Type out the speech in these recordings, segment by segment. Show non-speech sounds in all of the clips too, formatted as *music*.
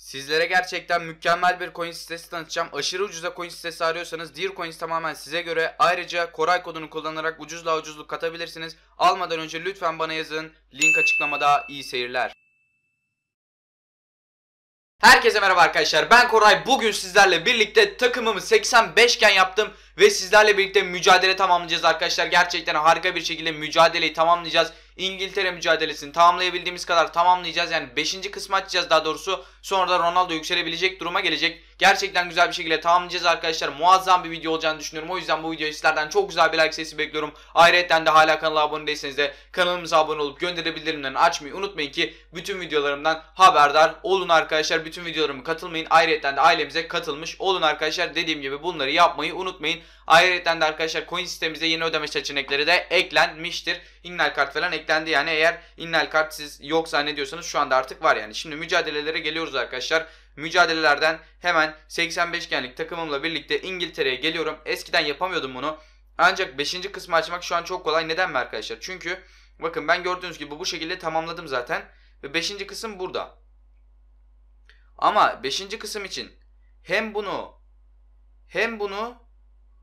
Sizlere gerçekten mükemmel bir coin sitesi tanıtacağım. Aşırı ucuza coin sitesi arıyorsanız coins tamamen size göre. Ayrıca Koray kodunu kullanarak ucuzla ucuzluk katabilirsiniz. Almadan önce lütfen bana yazın. Link açıklamada. İyi seyirler. Herkese merhaba arkadaşlar. Ben Koray. Bugün sizlerle birlikte takımımı 85 ken yaptım. Ve sizlerle birlikte mücadele tamamlayacağız arkadaşlar. Gerçekten harika bir şekilde mücadeleyi tamamlayacağız. İngiltere mücadelesini tamamlayabildiğimiz kadar tamamlayacağız. Yani 5. kısmı açacağız daha doğrusu. Sonra da Ronaldo yükselebilecek duruma gelecek. Gerçekten güzel bir şekilde tamamlayacağız arkadaşlar. Muazzam bir video olacağını düşünüyorum. O yüzden bu videoyu sizlerden çok güzel bir like sesi bekliyorum. Ayrıca de hala kanala abone değilseniz de kanalımıza abone olup gönderi açmayı unutmayın ki bütün videolarımdan haberdar olun arkadaşlar. Bütün videolarımı katılmayın. Ayrıca de ailemize katılmış olun arkadaşlar. Dediğim gibi bunları yapmayı unutmayın. Ayrıca de arkadaşlar coin sistemimize yeni ödeme seçenekleri de eklenmiştir. İnnal kart falan eklendi yani eğer innal kart siz yok zannediyorsanız şu anda artık var yani. Şimdi mücadelelere geliyoruz arkadaşlar. Mücadelelerden hemen 85 genlik takımımla birlikte İngiltere'ye geliyorum. Eskiden yapamıyordum bunu. Ancak 5. kısmı açmak şu an çok kolay. Neden mi arkadaşlar? Çünkü bakın ben gördüğünüz gibi bu şekilde tamamladım zaten. Ve 5. kısım burada. Ama 5. kısım için hem bunu hem bunu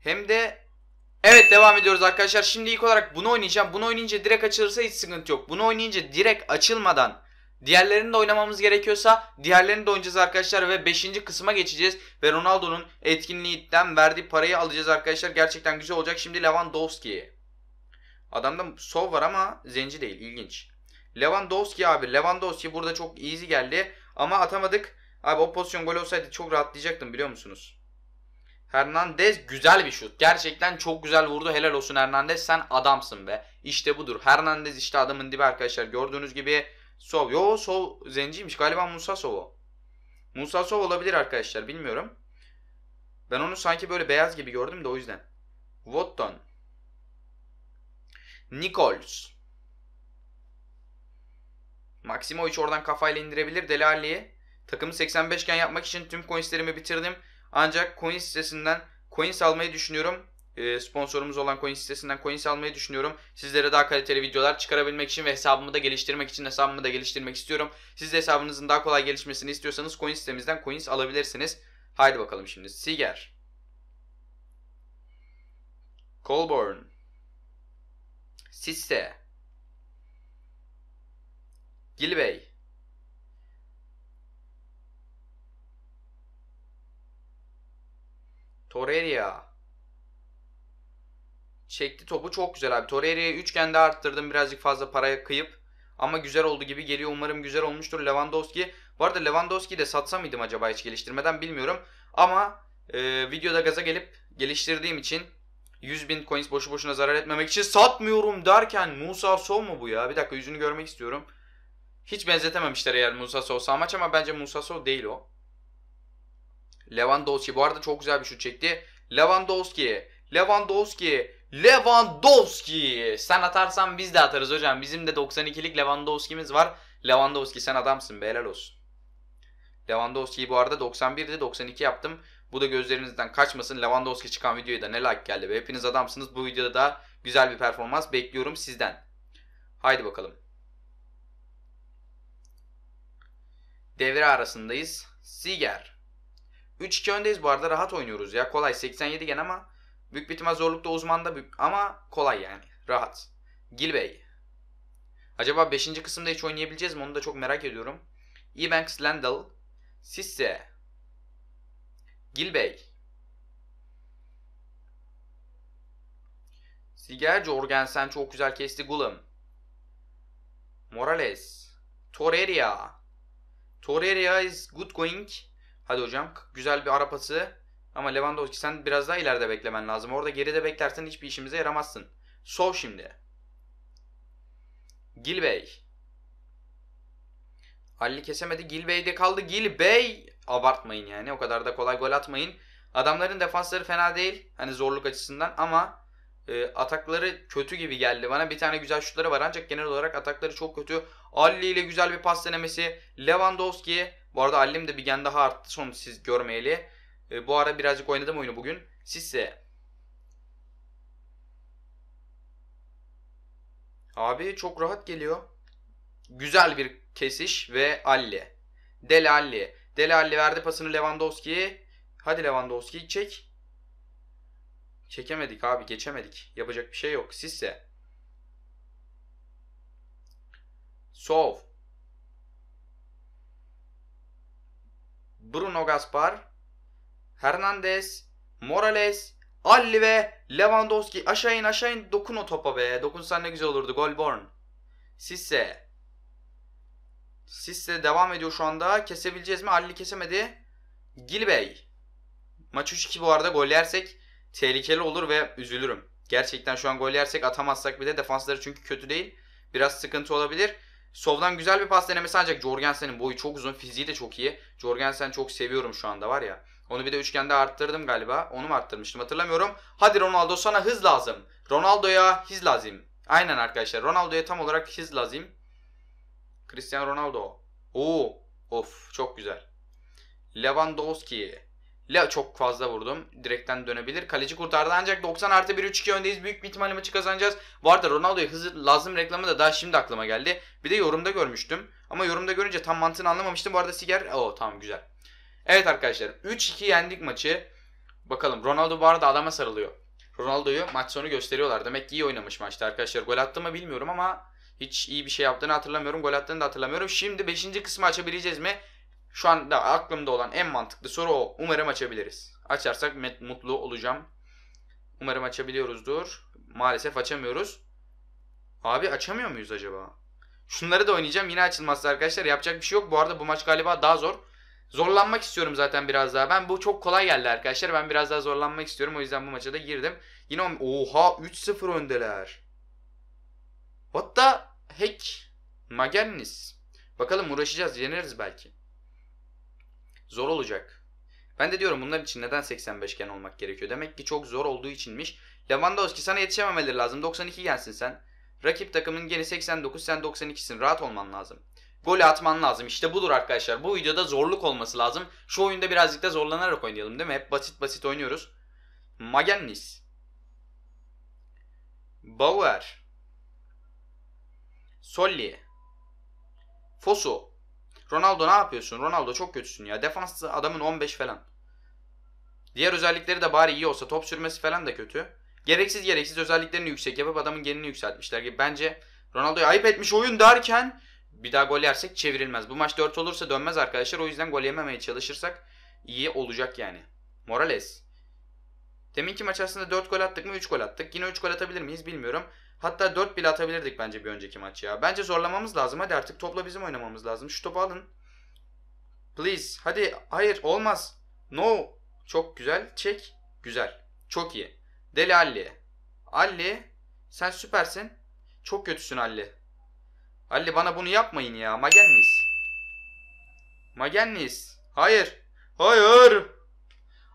hem de Evet devam ediyoruz arkadaşlar. Şimdi ilk olarak bunu oynayacağım. Bunu oynayınca direkt açılırsa hiç sıkıntı yok. Bunu oynayınca direkt açılmadan diğerlerini de oynamamız gerekiyorsa diğerlerini de oynayacağız arkadaşlar ve 5. kısma geçeceğiz. Ve Ronaldo'nun etkinliğinden verdiği parayı alacağız arkadaşlar. Gerçekten güzel olacak. Şimdi Lewandowski. Adamda sol var ama zenci değil. İlginç. Lewandowski abi. Lewandowski burada çok easy geldi. Ama atamadık. Abi o pozisyon gol olsaydı çok rahatlayacaktım biliyor musunuz? Hernandez güzel bir şut. Gerçekten çok güzel vurdu. Helal olsun Hernandez. Sen adamsın be. İşte budur. Hernandez işte adamın dibi arkadaşlar. Gördüğünüz gibi Sov. Yo Sov zenciymiş. Galiba Musa Sov'u. Musa Sov olabilir arkadaşlar. Bilmiyorum. Ben onu sanki böyle beyaz gibi gördüm de o yüzden. Wotton. Nichols. Maximo hiç oradan kafayla indirebilir. Delali'yi. Takımı 85 iken yapmak için tüm coinslerimi bitirdim. Ancak coin sitesinden coin almayı düşünüyorum. Ee, sponsorumuz olan coin sitesinden coin almayı düşünüyorum. Sizlere daha kaliteli videolar çıkarabilmek için ve hesabımı da geliştirmek için hesabımı da geliştirmek istiyorum. Siz de hesabınızın daha kolay gelişmesini istiyorsanız coin sitemizden coins alabilirsiniz. Haydi bakalım şimdi. Siger. Colborn. Siste, Gilbey. Torreira. Çekti topu çok güzel abi. Torreira'ya üçgende arttırdım birazcık fazla paraya kıyıp. Ama güzel oldu gibi geliyor. Umarım güzel olmuştur Lewandowski. Bu arada Lewandowski'yi de satsa mıydım acaba hiç geliştirmeden bilmiyorum. Ama e, videoda gaza gelip geliştirdiğim için 100 bin coins boşu boşuna zarar etmemek için satmıyorum derken Musa Sol mu bu ya? Bir dakika yüzünü görmek istiyorum. Hiç benzetememişler eğer Musa Sol'sa amaç ama bence Musa Sol değil o. Lewandowski bu arada çok güzel bir şut çekti. Lewandowski, Lewandowski, Lewandowski. Sen atarsan biz de atarız hocam. Bizim de 92'lik Lewandowski'miz var. Lewandowski sen adamsın be helal olsun. Lewandowski'yi bu arada 91'de 92 yaptım. Bu da gözlerinizden kaçmasın. Lewandowski çıkan videoya da ne like geldi be. Hepiniz adamsınız. Bu videoda da güzel bir performans bekliyorum sizden. Haydi bakalım. Devre arasındayız. Siger. 3-2 öndeyiz bu arada rahat oynuyoruz ya. Kolay 87 gen ama büyük bir ihtimal zorlukta uzmanda ama kolay yani. Rahat. Gilbey. Acaba 5. kısımda hiç oynayabileceğiz mi? Onu da çok merak ediyorum. Ebanks Landal. Sisse. Gilbey. Siger Jorgensen çok güzel kesti Gullum. Morales. Torreira. Torreira is good going. Hadi hocam güzel bir arapası ama Lewandowski sen biraz daha ileride beklemen lazım. Orada geride beklersen hiçbir işimize yaramazsın. sol şimdi. Gil Bey Ali kesemedi. Gil Bey de kaldı. Gil Bey abartmayın yani. O kadar da kolay gol atmayın. Adamların defansları fena değil. Hani zorluk açısından ama e, atakları kötü gibi geldi bana. Bir tane güzel şutları var ancak genel olarak atakları çok kötü. Ali ile güzel bir pas denemesi. Lewandowski bu arada Allim de bir gen daha arttı son siz görmeyeli. E, bu ara birazcık oynadım oyunu bugün. Sizse Abi çok rahat geliyor. Güzel bir kesiş ve Alli. Deli Alli. Deli Alli verdi pasını Lewandowski'ye. Hadi Lewandowski çek. Çekemedik abi geçemedik. Yapacak bir şey yok. Sizse. Sov. Bruno Gaspar, Hernandez, Morales, Alli ve Lewandowski aşağı in aşağı in dokun o topa be. Dokunsan ne güzel olurdu. Gol born. Sisse. Sisse devam ediyor şu anda. Kesebileceğiz mi? Alli kesemedi. Gilbey. Maç 3-2 bu arada gol yersek tehlikeli olur ve üzülürüm. Gerçekten şu an gol yersek atamazsak bile defansları çünkü kötü değil. Biraz sıkıntı olabilir. Sov'dan güzel bir pas denemesi ancak Jorgensen'in boyu çok uzun. Fiziği de çok iyi. Jorgensen çok seviyorum şu anda var ya. Onu bir de üçgende arttırdım galiba. Onu mu arttırmıştım hatırlamıyorum. Hadi Ronaldo sana hız lazım. Ronaldo'ya hız lazım. Aynen arkadaşlar. Ronaldo'ya tam olarak hız lazım. Cristiano Ronaldo. Oo. Of çok güzel. Lewandowski ile çok fazla vurdum. Direkten dönebilir. Kaleci kurtardı ancak 90 artı 1 3-2 öndeyiz. Büyük bir ihtimalle maçı kazanacağız. Bu arada Ronaldo'ya hızlı lazım reklamı da daha şimdi aklıma geldi. Bir de yorumda görmüştüm. Ama yorumda görünce tam mantığını anlamamıştım. Bu arada Siger... o tamam güzel. Evet arkadaşlar 3-2 yendik maçı. Bakalım Ronaldo bu arada adama sarılıyor. Ronaldo'yu maç sonu gösteriyorlar. Demek ki iyi oynamış maçta arkadaşlar. Gol attı mı bilmiyorum ama hiç iyi bir şey yaptığını hatırlamıyorum. Gol attığını da hatırlamıyorum. Şimdi 5. kısmı açabileceğiz mi? Şu anda aklımda olan en mantıklı soru o. Umarım açabiliriz. Açarsak mutlu olacağım. Umarım açabiliyoruzdur. Maalesef açamıyoruz. Abi açamıyor muyuz acaba? Şunları da oynayacağım. Yine açılmazsa arkadaşlar yapacak bir şey yok. Bu arada bu maç galiba daha zor. Zorlanmak istiyorum zaten biraz daha. Ben bu çok kolay geldi arkadaşlar. Ben biraz daha zorlanmak istiyorum. O yüzden bu maça da girdim. Yine oha 3-0 öndeler. What the heck? Magennis. Bakalım uğraşacağız. Yeneriz belki. Zor olacak. Ben de diyorum bunlar için neden 85 85'gen olmak gerekiyor? Demek ki çok zor olduğu içinmiş. Lewandowski sana yetişememeleri lazım. 92 gelsin sen. Rakip takımın geni 89 sen 92'sin. Rahat olman lazım. Gol atman lazım. İşte budur arkadaşlar. Bu videoda zorluk olması lazım. Şu oyunda birazcık da zorlanarak oynayalım değil mi? Hep basit basit oynuyoruz. Magennis. Bauer. Solli. Fosu. Ronaldo ne yapıyorsun? Ronaldo çok kötüsün ya. Defansı adamın 15 falan. Diğer özellikleri de bari iyi olsa top sürmesi falan da kötü. Gereksiz gereksiz özelliklerini yüksek yapıp adamın genini yükseltmişler gibi. Bence Ronaldo'ya ayıp etmiş oyun derken bir daha gol yersek çevrilmez. Bu maç 4 olursa dönmez arkadaşlar. O yüzden gol yememeye çalışırsak iyi olacak yani. Morales. Deminki maç aslında 4 gol attık mı 3 gol attık. Yine 3 gol atabilir miyiz bilmiyorum. Hatta 4 bile atabilirdik bence bir önceki maç ya. Bence zorlamamız lazım. Hadi artık topla bizim oynamamız lazım. Şu topu alın. Please. Hadi. Hayır. Olmaz. No. Çok güzel. Çek. Güzel. Çok iyi. Deli Ali. Ali. Sen süpersin. Çok kötüsün Ali. Ali bana bunu yapmayın ya. Magen miyiz? Hayır. Hayır.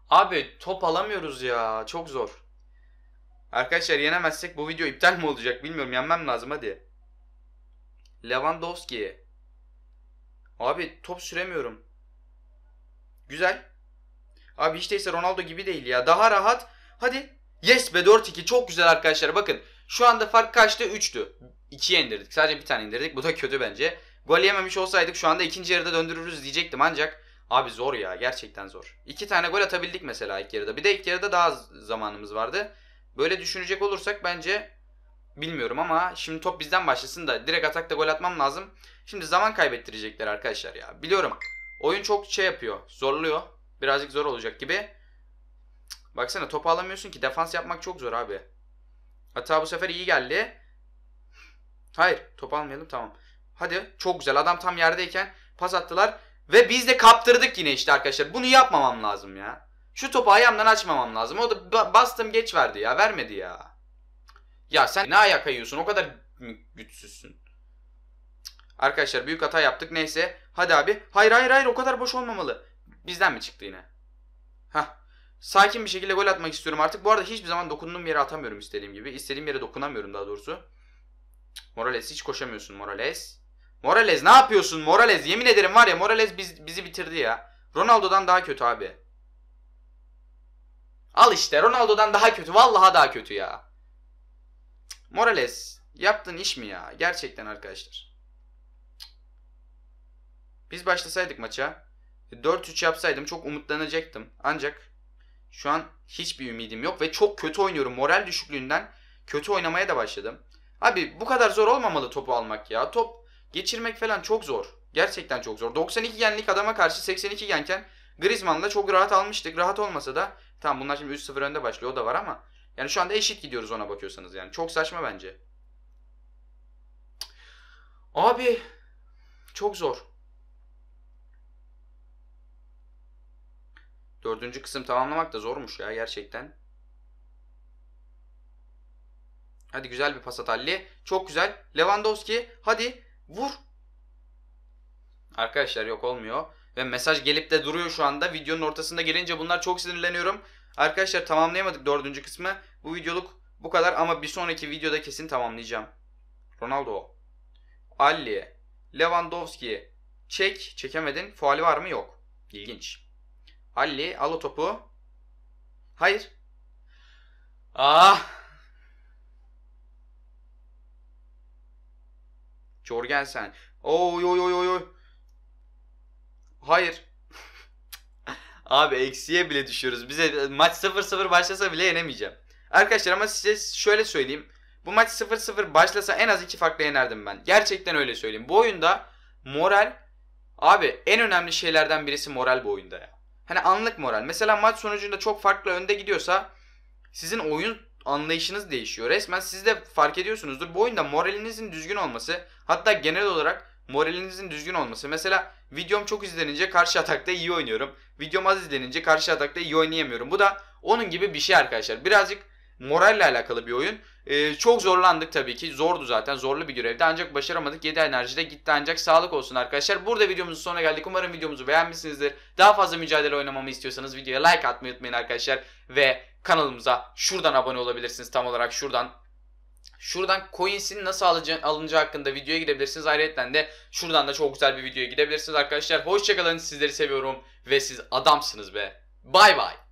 Abi top alamıyoruz ya. Çok zor. Arkadaşlar yenemezsek bu video iptal mi olacak bilmiyorum. Yenmem lazım hadi. Lewandowski. Abi top süremiyorum. Güzel. Abi hiç değilse Ronaldo gibi değil ya. Daha rahat. Hadi. Yes be 4-2. Çok güzel arkadaşlar. Bakın. Şu anda fark kaçtı? 3'tü. 2'ye indirdik. Sadece bir tane indirdik. Bu da kötü bence. Gol yememiş olsaydık şu anda ikinci yarıda döndürürüz diyecektim ancak abi zor ya gerçekten zor. İki tane gol atabildik mesela ilk yarıda. Bir de ilk yarıda daha zamanımız vardı. Böyle düşünecek olursak bence bilmiyorum ama şimdi top bizden başlasın da direkt atakta gol atmam lazım. Şimdi zaman kaybettirecekler arkadaşlar ya. Biliyorum. Oyun çok şey yapıyor. Zorluyor. Birazcık zor olacak gibi. Baksana topu alamıyorsun ki. Defans yapmak çok zor abi. Hatta bu sefer iyi geldi. Hayır. Top almayalım tamam. Hadi. Çok güzel. Adam tam yerdeyken pas attılar. Ve biz de kaptırdık yine işte arkadaşlar. Bunu yapmamam lazım ya. Şu topu ayağımdan açmamam lazım. O da bastım geç verdi ya. Vermedi ya. Ya sen ne ayak kayıyorsun? O kadar güçsüzsün. Arkadaşlar büyük hata yaptık. Neyse. Hadi abi. Hayır hayır hayır o kadar boş olmamalı. Bizden mi çıktı yine? Hah. Sakin bir şekilde gol atmak istiyorum artık. Bu arada hiçbir zaman dokunduğum yere atamıyorum istediğim gibi. İstediğim yere dokunamıyorum daha doğrusu. Morales hiç koşamıyorsun Morales. Morales ne yapıyorsun Morales? Yemin ederim var ya Morales biz, bizi bitirdi ya. Ronaldo'dan daha kötü abi. Al işte Ronaldo'dan daha kötü. Vallahi daha kötü ya. Morales yaptığın iş mi ya? Gerçekten arkadaşlar. Biz başlasaydık maça 4-3 yapsaydım çok umutlanacaktım. Ancak şu an hiçbir ümidim yok ve çok kötü oynuyorum. Moral düşüklüğünden kötü oynamaya da başladım. Abi bu kadar zor olmamalı topu almak ya. Top geçirmek falan çok zor. Gerçekten çok zor. 92 yenlik adama karşı 82 yenken, Griezmann'la çok rahat almıştık. Rahat olmasa da Tamam bunlar şimdi 3-0 önde başlıyor o da var ama yani şu anda eşit gidiyoruz ona bakıyorsanız yani. Çok saçma bence. Abi çok zor. Dördüncü kısım tamamlamak da zormuş ya gerçekten. Hadi güzel bir pas at Ali. Çok güzel. Lewandowski hadi vur. Arkadaşlar yok olmuyor. Ve mesaj gelip de duruyor şu anda. Videonun ortasında gelince bunlar çok sinirleniyorum. Arkadaşlar tamamlayamadık dördüncü kısmı. Bu videoluk bu kadar ama bir sonraki videoda kesin tamamlayacağım. Ronaldo. Ali. Lewandowski. Çek. Çekemedin. Fuali var mı? Yok. İlginç. Ali al o topu. Hayır. Ah. Jorgensen. Oy oy oy oy. Hayır. *laughs* Abi eksiye bile düşüyoruz. Bize maç 0-0 başlasa bile yenemeyeceğim. Arkadaşlar ama size şöyle söyleyeyim. Bu maç 0-0 başlasa en az iki farklı yenerdim ben. Gerçekten öyle söyleyeyim. Bu oyunda moral abi en önemli şeylerden birisi moral bu oyunda ya. Hani anlık moral. Mesela maç sonucunda çok farklı önde gidiyorsa sizin oyun anlayışınız değişiyor. Resmen siz de fark ediyorsunuzdur. Bu oyunda moralinizin düzgün olması hatta genel olarak moralinizin düzgün olması. Mesela videom çok izlenince karşı atakta iyi oynuyorum. Videom az izlenince karşı atakta iyi oynayamıyorum. Bu da onun gibi bir şey arkadaşlar. Birazcık moralle alakalı bir oyun. Ee, çok zorlandık tabii ki. Zordu zaten. Zorlu bir görevdi. Ancak başaramadık. 7 enerjide gitti ancak. Sağlık olsun arkadaşlar. Burada videomuzun sonuna geldik. Umarım videomuzu beğenmişsinizdir. Daha fazla mücadele oynamamı istiyorsanız videoya like atmayı unutmayın arkadaşlar. Ve kanalımıza şuradan abone olabilirsiniz. Tam olarak şuradan Şuradan coins'in nasıl alınacağı hakkında videoya gidebilirsiniz. Ayrıca de şuradan da çok güzel bir videoya gidebilirsiniz arkadaşlar. Hoşçakalın sizleri seviyorum ve siz adamsınız be. Bay bay.